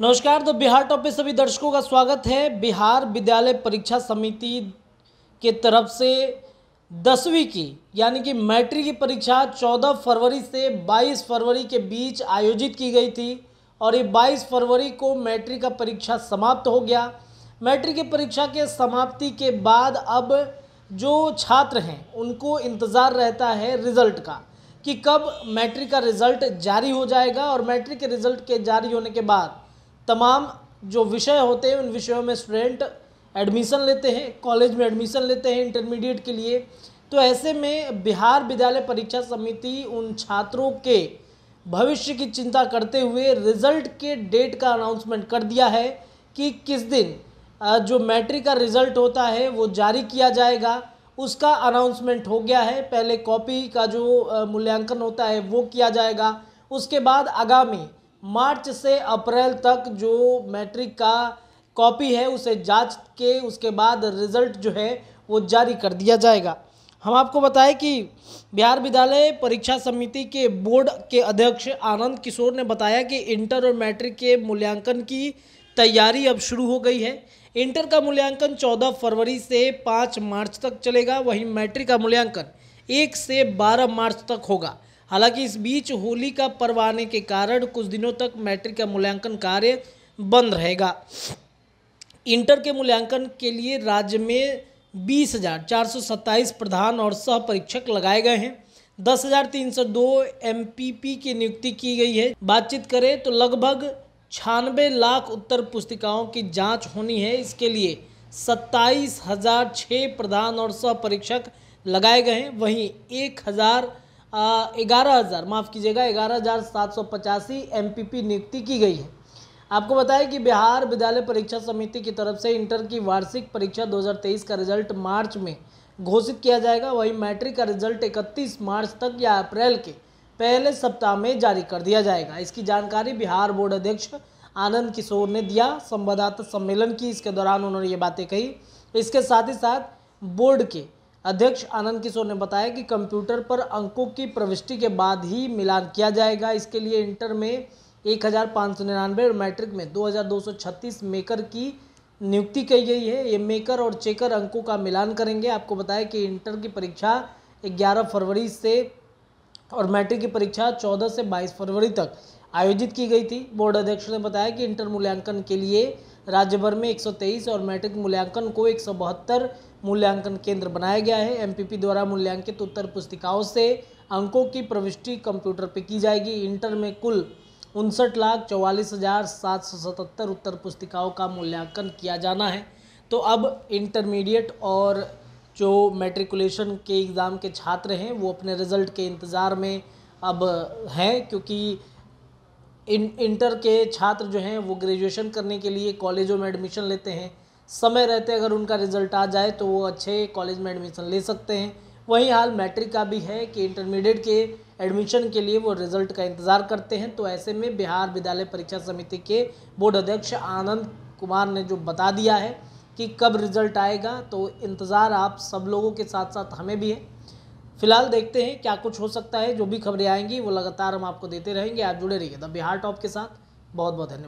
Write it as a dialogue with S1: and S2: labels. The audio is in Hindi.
S1: नमस्कार तो बिहार टॉप पे सभी दर्शकों का स्वागत है बिहार विद्यालय परीक्षा समिति के तरफ से दसवीं की यानी कि मैट्रिक की परीक्षा 14 फरवरी से 22 फरवरी के बीच आयोजित की गई थी और ये 22 फरवरी को मैट्रिक का परीक्षा समाप्त हो गया मैट्रिक की परीक्षा के समाप्ति के बाद अब जो छात्र हैं उनको इंतज़ार रहता है रिज़ल्ट का कि कब मैट्रिक का रिज़ल्ट जारी हो जाएगा और मैट्रिक के रिज़ल्ट के जारी होने के बाद तमाम जो विषय होते हैं उन विषयों में स्टूडेंट एडमिशन लेते हैं कॉलेज में एडमिशन लेते हैं इंटरमीडिएट के लिए तो ऐसे में बिहार विद्यालय परीक्षा समिति उन छात्रों के भविष्य की चिंता करते हुए रिजल्ट के डेट का अनाउंसमेंट कर दिया है कि किस दिन जो मैट्रिक का रिजल्ट होता है वो जारी किया जाएगा उसका अनाउंसमेंट हो गया है पहले कॉपी का जो मूल्यांकन होता है वो किया जाएगा उसके बाद आगामी मार्च से अप्रैल तक जो मैट्रिक का कॉपी है उसे जांच के उसके बाद रिजल्ट जो है वो जारी कर दिया जाएगा हम आपको बताएं कि बिहार विद्यालय परीक्षा समिति के बोर्ड के अध्यक्ष आनंद किशोर ने बताया कि इंटर और मैट्रिक के मूल्यांकन की तैयारी अब शुरू हो गई है इंटर का मूल्यांकन 14 फरवरी से 5 मार्च तक चलेगा वहीं मैट्रिक का मूल्यांकन 1 से 12 मार्च तक होगा हालांकि इस बीच होली का पर्व आने के कारण कुछ दिनों तक मैट्रिक का मूल्यांकन कार्य बंद रहेगा इंटर के मूल्यांकन के लिए राज्य में बीस हज़ार चार सौ सत्ताईस प्रधान और सह परीक्षक लगाए गए हैं दस हज़ार तीन सौ दो एम की नियुक्ति की गई है बातचीत करें तो लगभग छियानवे लाख उत्तर पुस्तिकाओं की जांच होनी है इसके लिए सत्ताईस हज़ार छः प्रधान और सह परीक्षक लगाए गए हैं वहीं एक हज़ार ग्यारह हज़ार माफ़ कीजिएगा ग्यारह हज़ार सात सौ पचासी एम नियुक्ति की गई है आपको बताया कि बिहार विद्यालय परीक्षा समिति की तरफ से इंटर की वार्षिक परीक्षा 2023 का रिजल्ट मार्च में घोषित किया जाएगा वहीं मैट्रिक का रिजल्ट 31 मार्च तक या अप्रैल के पहले सप्ताह में जारी कर दिया जाएगा इसकी जानकारी बिहार बोर्ड अध्यक्ष आनंद किशोर ने दिया संवाददाता सम्मेलन की इसके दौरान उन्होंने ये बातें कही इसके साथ ही साथ बोर्ड के अध्यक्ष आनंद किशोर ने बताया कि कंप्यूटर पर अंकों की प्रविष्टि के बाद ही मिलान किया जाएगा इसके लिए इंटर में एक हज़ार पाँच सौ निन्यानवे और मैट्रिक में दो हज़ार दो सौ छत्तीस मेकर की नियुक्ति की गई है ये मेकर और चेकर अंकों का मिलान करेंगे आपको बताया कि इंटर की परीक्षा ग्यारह फरवरी से और मैट्रिक की परीक्षा चौदह से बाईस फरवरी तक आयोजित की गई थी बोर्ड अध्यक्ष ने बताया कि इंटर मूल्यांकन के लिए राज्य भर में 123 और मैट्रिक मूल्यांकन को एक मूल्यांकन केंद्र बनाया गया है एमपीपी द्वारा मूल्यांकित उत्तर पुस्तिकाओं से अंकों की प्रविष्टि कंप्यूटर पर की जाएगी इंटर में कुल उनसठ लाख चौवालीस हज़ार सात सौ सतहत्तर उत्तर पुस्तिकाओं का मूल्यांकन किया जाना है तो अब इंटरमीडिएट और जो मेट्रिकुलेशन के एग्ज़ाम के छात्र हैं वो अपने रिज़ल्ट के इंतज़ार में अब हैं क्योंकि इन इंटर के छात्र जो हैं वो ग्रेजुएशन करने के लिए कॉलेजों में एडमिशन लेते हैं समय रहते अगर उनका रिजल्ट आ जाए तो वो अच्छे कॉलेज में एडमिशन ले सकते हैं वही हाल मैट्रिक का भी है कि इंटरमीडिएट के एडमिशन के लिए वो रिज़ल्ट का इंतज़ार करते हैं तो ऐसे में बिहार विद्यालय परीक्षा समिति के बोर्ड अध्यक्ष आनंद कुमार ने जो बता दिया है कि कब रिज़ल्ट आएगा तो इंतज़ार आप सब लोगों के साथ साथ हमें भी है फिलहाल देखते हैं क्या कुछ हो सकता है जो भी खबरें आएंगी वो लगातार हम आपको देते रहेंगे आप जुड़े रहिए द बिहार टॉप के साथ बहुत बहुत धन्यवाद